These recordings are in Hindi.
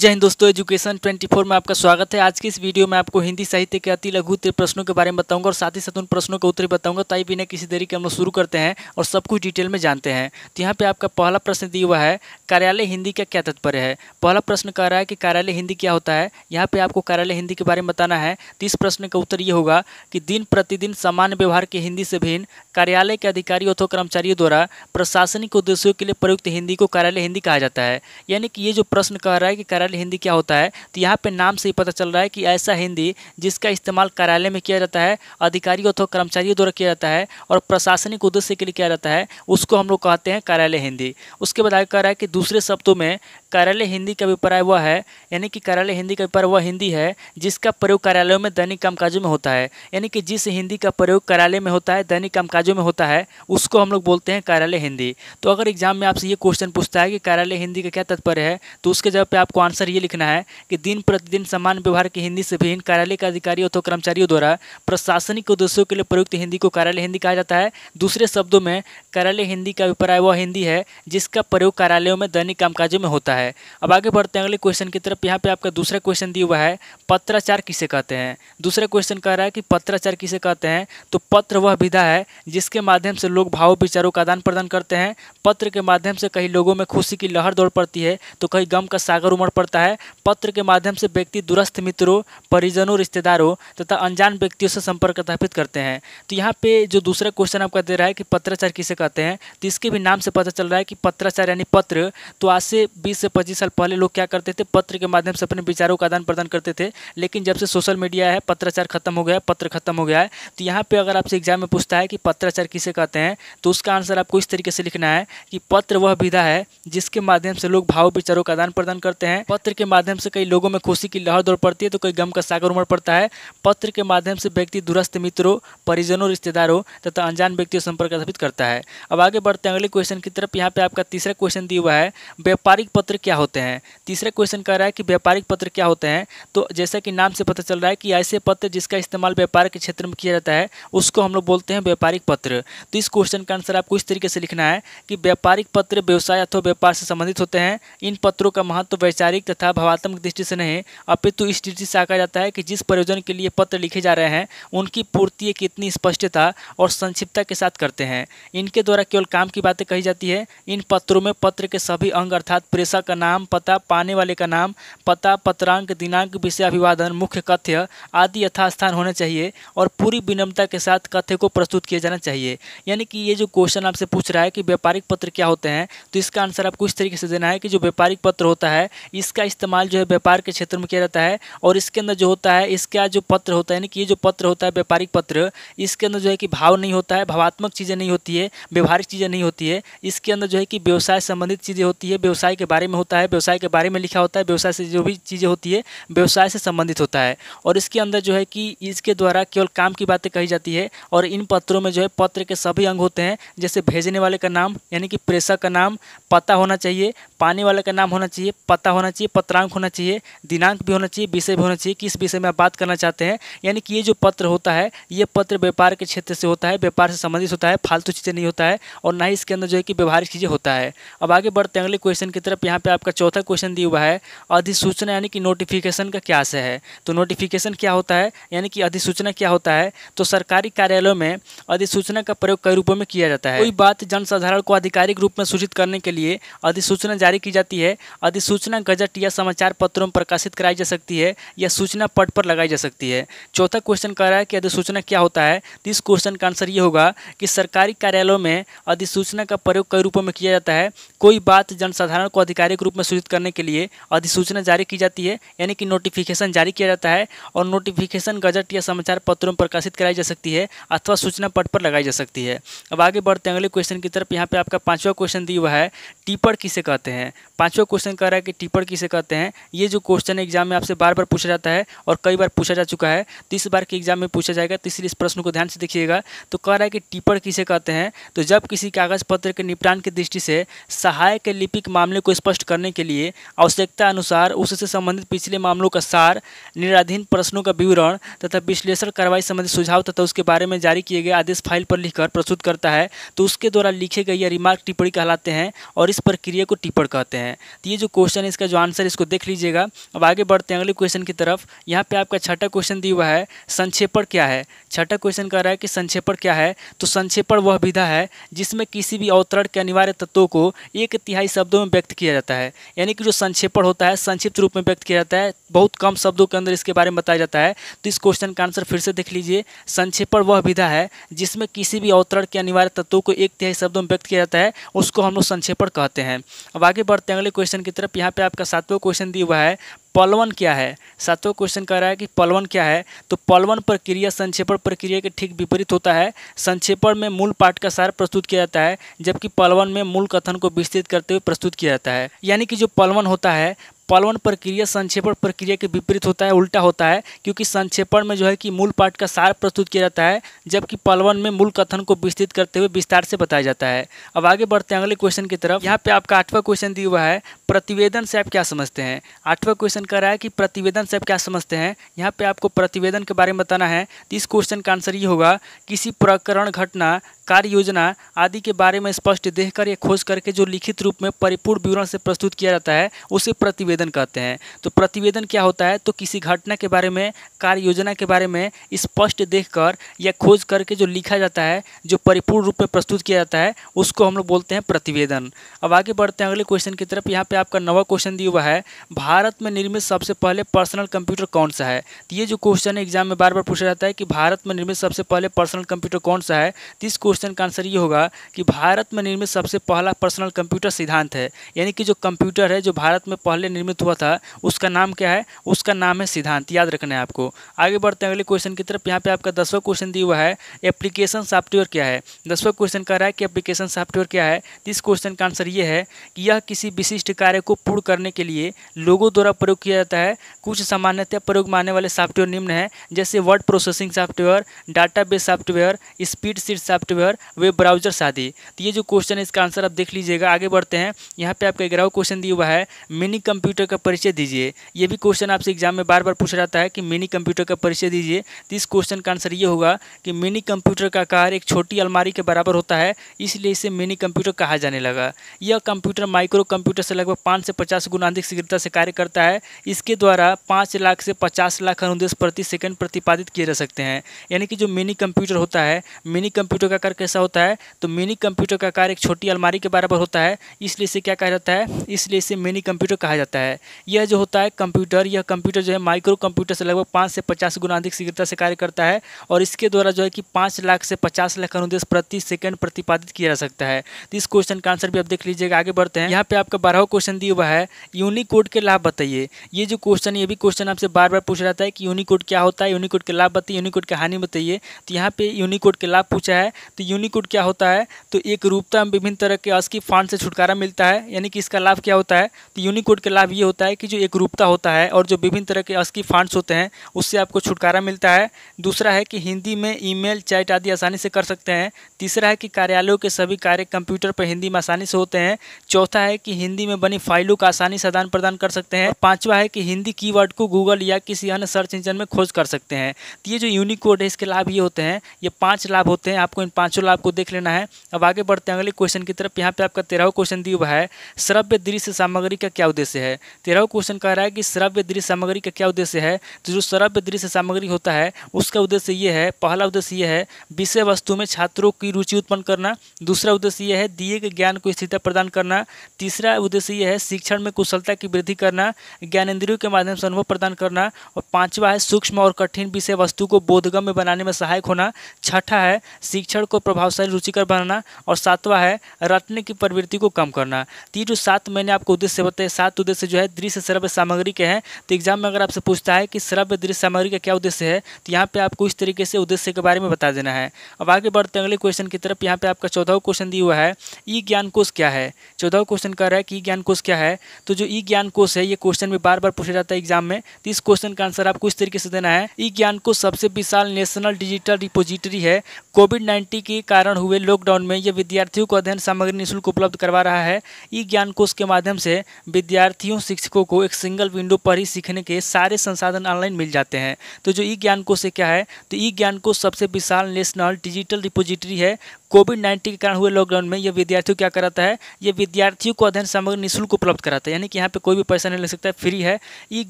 जय हिंद दोस्तों एजुकेशन 24 में आपका स्वागत है आज की इस वीडियो में आपको हिंदी साहित्य के अति लघु प्रश्नों के बारे में बताऊंगा और साथ ही साथ उन प्रश्नों का उत्तर बताऊंगा ताई बिना किसी देरी के हम लोग शुरू करते हैं और सब कुछ डिटेल में जानते हैं तो यहाँ पे आपका पहला प्रश्न दिया हुआ है कार्यालय हिंदी का क्या तत्पर है पहला प्रश्न कह रहा है कि कार्यालय हिंदी क्या होता है यहाँ पर आपको कार्यालय हिंदी के बारे में बताना है तो इस प्रश्न का उत्तर ये होगा कि दिन प्रतिदिन सामान्य व्यवहार के हिंदी से भिन्न कार्यालय के अधिकारी अथवा कर्मचारियों द्वारा प्रशासनिक उद्देश्यों के लिए प्रयुक्त हिंदी को कार्यालय हिंदी कहा जाता है यानी कि ये जो प्रश्न कह रहा है कि कार्यालय हिंदी क्या होता है तो यहाँ पे नाम से ही पता चल रहा है कि ऐसा हिंदी जिसका इस्तेमाल कार्यालय में किया जाता है अधिकारियों अथवा कर्मचारियों द्वारा किया जाता है और प्रशासनिक उद्देश्य के लिए किया जाता है उसको हम लोग कहते हैं कार्यालय हिंदी उसके बाद आगे कह रहा है कि दूसरे शब्दों में कार्यालय हिंदी का अभिप्राय वह है यानी कि कार्यालय हिंदी का अभिप्राय वह हिंदी है जिसका प्रयोग कार्यालयों में दैनिक कामकाजों में होता है यानी कि जिस हिंदी का प्रयोग कार्यालय में होता है दैनिक कामकाजों में होता है उसको हम लोग बोलते हैं कार्यालय हिंदी तो अगर एग्जाम में आपसे ये क्वेश्चन पूछता है कि कार्यालय हिंदी का क्या तात्पर्य है तो उसके जगह पे आपको आंसर आंसर ये लिखना है कि दिन प्रतिदिन सामान्य व्यवहार की हिंदी से भिन्न कार्यालय के अधिकारियों अथवा कर्मचारियों द्वारा प्रशासनिक उद्देश्यों के लिए प्रयुक्त हिंदी को कार्यालय हिंदी कहा जाता है दूसरे शब्दों में कार्यालय हिंदी का अभिप्राय वह हिंदी है जिसका प्रयोग कार्यालयों में दैनिक कामकाजों में होता है अब आगे बढ़ते हैं अगले क्वेश्चन की तरफ यहाँ पर आपका दूसरा क्वेश्चन दिया हुआ है पत्राचार किसे कहते हैं दूसरा क्वेश्चन कह रहा है कि पत्राचार किसे कहते हैं तो पत्र वह विधा है जिसके माध्यम से लोग भाव विचारों का आदान प्रदान करते हैं पत्र के माध्यम से कई लोगों में खुशी की लहर दौड़ पड़ती है तो कहीं गम का सागर उमड़ पड़ता है पत्र के माध्यम से व्यक्ति दूरस्थ मित्रों परिजनों रिश्तेदारों तथा अनजान व्यक्तियों से संपर्क स्थापित करते हैं तो यहाँ पे जो दूसरा क्वेश्चन आपका दे रहा है कि पत्राचार किसे कहते हैं तो इसके भी नाम से पता चल रहा है कि पत्राचार यानी पत्र तो आज से बीस से पच्चीस साल पहले लोग क्या करते थे पत्र के माध्यम से अपने विचारों का आदान प्रदान करते थे लेकिन जब से सोशल मीडिया है पत्राचार खत्म हो गया है पत्र खत्म हो गया है तो यहाँ पर अगर आपसे एग्जाम में पूछता है कि पत्राचार किसे कहते हैं तो उसका आंसर आपको इस तरीके से लिखना है कि पत्र वह विधा है जिसके माध्यम से लोग भाव विचारों का आदान प्रदान करते हैं पत्र के माध्यम से कई लोगों में खुशी की लहर दौड़ पड़ती है तो कई गम का सागर उमड़ पड़ता है पत्र के माध्यम से व्यक्ति दूरस्थ मित्रों परिजनों रिश्तेदारों तथा अनजान व्यक्तियों संपर्क स्थापित करता है अब आगे बढ़ते हैं अगले क्वेश्चन की तरफ यहाँ पे आपका तीसरा क्वेश्चन दिया हुआ है व्यापारिक पत्र क्या होते हैं तीसरा क्वेश्चन कह रहा है कि व्यापारिक पत्र क्या होते हैं तो जैसा कि नाम से पता चल रहा है कि ऐसे पत्र जिसका इस्तेमाल व्यापार के क्षेत्र में किया जाता है उसको हम लोग बोलते हैं व्यापारिक पत्र तो इस क्वेश्चन का आंसर आपको इस तरीके से लिखना है कि व्यापारिक पत्र व्यवसाय अथवा व्यापार से संबंधित होते हैं इन पत्रों का महत्व वैचारिक औपचारिक तथा भावात्मक दृष्टि से नहीं अपितु इस दृष्टि से आका जाता है कि जिस प्रयोजन के लिए पत्र लिखे जा रहे हैं उनकी पूर्ति कितनी स्पष्टता और संक्षिप्तता के साथ करते हैं इनके द्वारा केवल काम की बातें कही जाती है इन पत्रों में पत्र के सभी अंग अर्थात प्रेषक का नाम पता पाने वाले का नाम पता पत्रांक दिनांक विषय अभिवादन मुख्य कथ्य आदि यथास्थान होने चाहिए और पूरी विनम्रता के साथ कथ्य को प्रस्तुत किया जाना चाहिए यानी कि ये जो क्वेश्चन आपसे पूछ रहा है कि व्यापारिक पत्र क्या होते हैं तो इसका आंसर आपको इस तरीके से देना है कि जो व्यापारिक पत्र होता है इसका इस्तेमाल जो है व्यापार के क्षेत्र में किया जाता है और इसके अंदर जो होता है इसका जो पत्र होता है यानी कि ये जो पत्र होता है व्यापारिक पत्र इसके अंदर जो है कि भाव नहीं होता है भावात्मक चीज़ें नहीं होती है व्यवहारिक चीज़ें नहीं होती है इसके अंदर जो है कि व्यवसाय संबंधित चीज़ें होती है व्यवसाय के बारे में होता है व्यवसाय के बारे में लिखा होता है व्यवसाय से जो भी चीज़ें होती है व्यवसाय से संबंधित होता है और इसके अंदर जो है कि इसके द्वारा केवल काम की बातें कही जाती है और इन पत्रों में जो है पत्र के सभी अंग होते हैं जैसे भेजने वाले का नाम यानी कि प्रेषक का नाम पता होना चाहिए पाने वाले का नाम होना चाहिए पता होना चाहिए पत्रांक होना चाहिए दिनांक भी होना चाहिए विषय भी होना चाहिए किस विषय में आप बात करना चाहते हैं यानी कि ये जो पत्र होता है ये पत्र व्यापार के क्षेत्र से होता है व्यापार से संबंधित होता है फालतू चीज़ें नहीं होता है और ना ही इसके अंदर जो है कि व्यवहारिक चीज़ें होता है अब आगे बढ़ते हैं अगले क्वेश्चन की तरफ यहाँ पर आपका चौथा क्वेश्चन दिया हुआ है अधिसूचना यानी कि नोटिफिकेशन का क्या से है तो नोटिफिकेशन क्या होता है यानी कि अधिसूचना क्या होता है तो सरकारी कार्यालयों में अधिसूचना का प्रयोग कई रूपों में किया जाता है कोई बात जनसाधारण को आधिकारिक रूप में सूचित करने के लिए अधिसूचना जारी की जाती है अधिसूचना गजट गजट या समाचार पत्रों में प्रकाशित कराई जा सकती है या सूचना पट पर लगाई जा सकती है चौथा क्वेश्चन कह रहा है कि अधिसूचना क्या होता है तो इस क्वेश्चन का आंसर ये होगा कि सरकारी कार्यालयों में अधिसूचना का प्रयोग कई रूपों में किया जाता है कोई बात जनसाधारण को आधिकारिक रूप में सूचित करने के लिए अधिसूचना जारी की जाती है यानी कि नोटिफिकेशन जारी किया जाता है और नोटिफिकेशन गजट या समाचार पत्रों में प्रकाशित कराई जा सकती है अथवा सूचना पट पर लगाई जा सकती है अब आगे बढ़ते हैं अगले क्वेश्चन की तरफ यहाँ पे आपका पाँचवा क्वेश्चन दिया हुआ है टिप्पण किसे कहते हैं पाँचवा क्वेश्चन कह रहा है कि टिप्पण किसे कहते हैं ये जो क्वेश्चन एग्जाम में आपसे बार बार पूछा जाता है और कई बार पूछा जा चुका है तीस तो बार के एग्जाम में पूछा जाएगा तो इसलिए इस प्रश्न को ध्यान से देखिएगा तो कह रहा है कि टिप्पण किसे कहते हैं तो जब किसी कागज़ पत्र के निपटान की दृष्टि से सहायक के लिपिक मामले को स्पष्ट करने के लिए आवश्यकता अनुसार उससे संबंधित पिछले मामलों का सार निराधीन प्रश्नों का विवरण तथा विश्लेषण कार्रवाई संबंधी सुझाव तथा उसके बारे में जारी किए गए आदेश फाइल पर लिखकर प्रस्तुत करता है तो उसके द्वारा लिखे गए यह रिमार्क टिप्पणी कहलाते हैं और इस प्रक्रिया को टिप्पण कहते हैं हैं तो ये जो क्वेश्चन है इसका जो आंसर इसको देख लीजिएगा अब आगे बढ़ते हैं अगले क्वेश्चन की तरफ यहाँ पे आपका छठा क्वेश्चन दिया हुआ है संक्षेपण क्या है छठा क्वेश्चन कह रहा है कि संक्षेपण क्या है तो संक्षेपण वह विधा है जिसमें किसी भी अवतरण के अनिवार्य तत्वों को एक तिहाई शब्दों में व्यक्त किया जाता है यानी कि जो संक्षेपण होता है संक्षिप्त रूप में व्यक्त किया जाता है बहुत कम शब्दों के अंदर इसके बारे में बताया जाता है तो इस क्वेश्चन का आंसर फिर से देख लीजिए संक्षेपण वह विधा है जिसमें किसी भी अवतरण के अनिवार्य तत्वों को एक तिहाई शब्दों में व्यक्त किया जाता है उसको हम लोग संक्षेपण कहते हैं अब आगे बढ़ते हैं अगले क्वेश्चन की तरफ यहाँ पे आपका सातवां क्वेश्चन दिया हुआ है पलवन क्या है सातवां क्वेश्चन कह रहा है कि पलवन क्या है तो पलवन प्रक्रिया संक्षेपण प्रक्रिया के ठीक विपरीत होता है संक्षेपण में मूल पाठ का सार प्रस्तुत किया जाता है जबकि पलवन में मूल कथन को विस्तृत करते हुए प्रस्तुत किया जाता है यानी कि जो पलवन होता है पलवन प्रक्रिया संक्षेपण प्रक्रिया के विपरीत होता है उल्टा होता है क्योंकि संक्षेपण में जो है कि मूल पाठ का सार प्रस्तुत किया जाता है जबकि पलवन में मूल कथन को विस्तृत करते हुए विस्तार से बताया जाता है अब आगे बढ़ते हैं अगले क्वेश्चन की तरफ यहाँ पे आपका आठवां क्वेश्चन दिया हुआ है प्रतिवेदन से आप क्या समझते हैं आठवां क्वेश्चन कह रहा है कि प्रतिवेदन से आप क्या समझते हैं यहाँ पे आपको प्रतिवेदन के बारे में बताना है तो इस क्वेश्चन का आंसर ये होगा किसी प्रकरण घटना कार्य योजना आदि के बारे में स्पष्ट देखकर या खोज करके जो लिखित रूप में परिपूर्ण विवरण से प्रस्तुत किया जाता है उसे प्रतिवेदन प्रतिवेदन कहते हैं तो प्रतिवेदन क्या होता है तो किसी घटना के बारे में कार्य योजना के बारे में स्पष्ट देखकर या खोज करके जो लिखा जाता है जो परिपूर्ण रूप में प्रस्तुत किया जाता है उसको हम लोग बोलते हैं प्रतिवेदन अब आगे बढ़ते हैं अगले क्वेश्चन की तरफ यहाँ पर आपका नवा क्वेश्चन दिया हुआ है भारत में निर्मित सबसे पहले पर्सनल कंप्यूटर कौन सा है तो ये जो क्वेश्चन है एग्जाम में बार बार पूछा जाता है कि भारत में निर्मित सबसे पहले पर्सनल कंप्यूटर कौन सा है तो इस क्वेश्चन का आंसर ये होगा कि भारत में निर्मित सबसे पहला पर्सनल कंप्यूटर सिद्धांत है यानी कि जो कंप्यूटर है जो भारत में पहले निर्मित निर्मित हुआ था उसका नाम क्या है उसका नाम है सिद्धांत याद रखना है आपको आगे बढ़ते हैं अगले क्वेश्चन की तरफ यहाँ पे आपका दसवा क्वेश्चन दिया हुआ है एप्लीकेशन सॉफ्टवेयर क्या है दसवा क्वेश्चन कह रहा है कि एप्लीकेशन सॉफ्टवेयर क्या है इस क्वेश्चन का आंसर ये है कि यह किसी विशिष्ट कार्य को पूर्ण करने के लिए लोगों द्वारा प्रयोग किया जाता है कुछ सामान्यतः प्रयोग में आने वाले सॉफ्टवेयर निम्न है जैसे word processing software database software spreadsheet software web browser आदि तो ये जो क्वेश्चन है इसका आंसर आप देख लीजिएगा आगे बढ़ते हैं यहाँ पे आपका ग्यारह क्वेश्चन दिया हुआ है मिनी कंप्यूटर कंप्यूटर का परिचय दीजिए ये भी क्वेश्चन आपसे एग्जाम में बार बार पूछा जाता है कि मिनी कंप्यूटर का परिचय दीजिए तो इस क्वेश्चन का आंसर ये होगा कि मिनी कंप्यूटर का आकार एक छोटी अलमारी के बराबर होता है इसलिए इसे मिनी कंप्यूटर कहा जाने लगा यह कंप्यूटर माइक्रो कंप्यूटर से लगभग पाँच से पचास गुना अधिक शीघ्रता से कार्य करता है इसके द्वारा पाँच लाख से पचास लाख अनुदेश प्रति सेकेंड प्रतिपादित किए जा सकते हैं यानी कि जो मिनी कंप्यूटर होता है मिनी कंप्यूटर का आकार कैसा होता है तो मिनी कंप्यूटर का आकार एक छोटी अलमारी के बराबर होता है इसलिए इसे क्या कहा जाता है इसलिए इसे मिनी कंप्यूटर कहा जाता है है यह जो होता है कंप्यूटर यह कंप्यूटर जो है माइक्रो कंप्यूटर से लगभग पाँच से पचास गुना अधिक शीघ्रता से कार्य करता है और इसके द्वारा जो है कि पाँच लाख से पचास लाख अनुदेश प्रति सेकंड प्रतिपादित किया जा सकता है तो इस क्वेश्चन का आंसर भी आप देख लीजिएगा आगे बढ़ते हैं यहाँ पर आपका बारहवा क्वेश्चन दिया हुआ है यूनिकोड के लाभ बताइए ये जो क्वेश्चन ये भी क्वेश्चन आपसे बार बार पूछ रहा है कि यूनिकोड क्या होता है यूनिकोड के लाभ बताइए यूनिकोड की हानि बताइए तो यहाँ पर यूनिकोड के लाभ पूछा है तो यूनिकोड क्या होता है तो एक रूपता विभिन्न तरह के अस्की फांड से छुटकारा मिलता है यानी कि इसका लाभ क्या होता है तो यूनिकोड के लाभ ये होता है कि जो एक रूपता होता है और जो विभिन्न तरह के अस्की फंड्स होते हैं उससे आपको छुटकारा मिलता है दूसरा है कि हिंदी में ईमेल चैट आदि आसानी से कर सकते हैं तीसरा है कि कार्यालयों के सभी कार्य कंप्यूटर पर हिंदी में आसानी से होते हैं चौथा है कि हिंदी में बनी फाइलों का आसानी से आदान प्रदान कर सकते हैं पाँचवा है कि हिंदी की को गूगल या किसी अन्य सर्च इंजन में खोज कर सकते हैं तो ये जो यूनिकोड है इसके लाभ ये होते हैं ये पाँच लाभ होते हैं आपको इन पाँचों लाभ को देख लेना है अब आगे बढ़ते हैं अगले क्वेश्चन की तरफ यहाँ पे आपका तेरहवा क्वेश्चन दिया हुआ है श्रव्य दृश्य सामग्री का क्या उद्देश्य है तेरहवा क्वेश्चन कह रहा है कि श्रव्य दृश्य सामग्री का क्या उद्देश्य है तो जो श्रव्य दृश्य सामग्री होता है उसका उद्देश्य ये है पहला उद्देश्य ये है विषय वस्तु में छात्रों की रुचि उत्पन्न करना दूसरा उद्देश्य ये है दिए गए ज्ञान को स्थिरता प्रदान करना तीसरा उद्देश्य ये है शिक्षण में कुशलता की वृद्धि करना ज्ञान इंद्रियों के माध्यम से अनुभव प्रदान करना और पाँचवा है सूक्ष्म और कठिन विषय वस्तु को बोधगम्य बनाने में सहायक होना छठा है शिक्षण को प्रभावशाली रुचिकर बनाना और सातवा है रटने की प्रवृत्ति को कम करना तीन जो सात मैंने आपको उद्देश्य बताए सात उद्देश्य जो है दृश्य श्रव्य सामग्री के हैं तो एग्जाम में अगर आपसे पूछता है कि श्रव्य दृश्य सामग्री का क्या उद्देश्य है तो यहाँ पे आपको इस तरीके से उद्देश्य के बारे में बता देना है अब आगे बढ़ते अगले क्वेश्चन की तरफ यहाँ पे आपका चौदह क्वेश्चन दिया हुआ है ई ज्ञान कोश क्या है चौदह क्वेश्चन कह रहा है कि ई ज्ञान कोश क्या है तो जो ई ज्ञान कोश है ये क्वेश्चन में बार बार पूछा जाता है एग्जाम में तो इस क्वेश्चन का आंसर आपको इस तरीके से देना है ई ज्ञान कोश सबसे विशाल नेशनल डिजिटल रिपोजिटरी है कोविड नाइन्टीन के कारण हुए लॉकडाउन में यह विद्यार्थियों को अध्ययन सामग्री निःशुल्क उपलब्ध करवा रहा है ई ज्ञान कोश के माध्यम से विद्यार्थियों सदियों शिक्षकों को एक सिंगल विंडो पर ही सीखने के सारे संसाधन ऑनलाइन मिल जाते हैं तो जो ई ज्ञान कोश क्या है तो ई ज्ञान कोश सबसे विशाल नेशनल डिजिटल रिपोजिटरी है कोविड नाइन्टीन के कारण हुए लॉकडाउन में यह विद्यार्थियों क्या कराता है ये विद्यार्थियों को अध्ययन सामग्री निःशुल्क उपलब्ध कराता है यानी कि यहाँ पे कोई भी पैसा नहीं ले सकता है फ्री है ई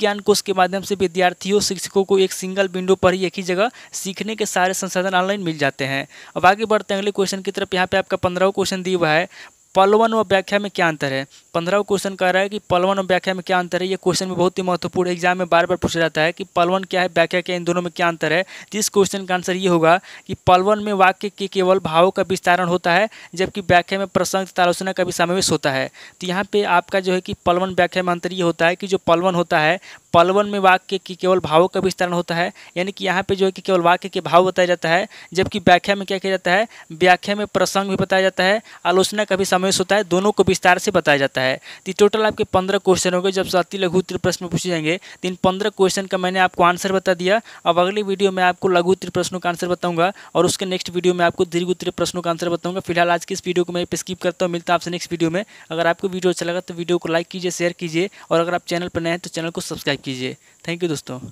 ज्ञान कोर्स के माध्यम से विद्यार्थियों शिक्षकों को एक सिंगल विंडो पर ही एक ही जगह सीखने के सारे संसाधन ऑनलाइन मिल जाते हैं अब आगे बढ़ते हैं अगले क्वेश्चन की तरफ यहाँ पे आपका पंद्रह क्वेश्चन दिया हुआ है पलवन और व्याख्या में क्या अंतर है पंद्रह क्वेश्चन कह रहा है कि पलवन और व्याख्या में क्या अंतर है ये क्वेश्चन भी बहुत ही महत्वपूर्ण एग्जाम में बार बार पूछा जाता है कि पलवन क्या है व्याख्या क्या इन दोनों में क्या अंतर है जिस क्वेश्चन का आंसर ये होगा कि पलवन में वाक्य के केवल भावों का विस्तारण होता है जबकि व्याख्या में प्रसंग तालोचना का भी समावेश होता है तो यहाँ पर आपका जो है कि पलवन व्याख्या में अंतर ये होता है कि जो पलवन होता है पलवन में वाक्य की केवल भावों का विस्तारण होता है यानी कि यहाँ पे जो है कि केवल वाक्य के भाव बताया जाता है जबकि व्याख्या में क्या किया जाता है व्याख्या में प्रसंग भी बताया जाता है आलोचना का भी समावेश होता है दोनों को विस्तार से बताया जाता है तो टोटल आपके पंद्रह क्वेश्चन हो गए जब अति लघु उत्तर प्रश्न पूछे जाएंगे तो इन पंद्रह क्वेश्चन का मैंने आपको आंसर बता दिया अब अगली वीडियो में आपको लघु उत्तर प्रश्नों का आंसर बताऊँगा और उसके नेक्स्ट वीडियो में आपको दीर्घ उत्तर प्रश्नों का आंसर बताऊँगा फिलहाल आज की इस वीडियो को मैं स्किप करता हूँ मिलता आपसे नेक्स्ट वीडियो में अगर आपको वीडियो अच्छा लगा तो वीडियो को लाइक कीजिए शेयर कीजिए और अगर आप चैनल पर नए हैं तो चैनल को सब्सक्राइब कीजिए थैंक यू दोस्तों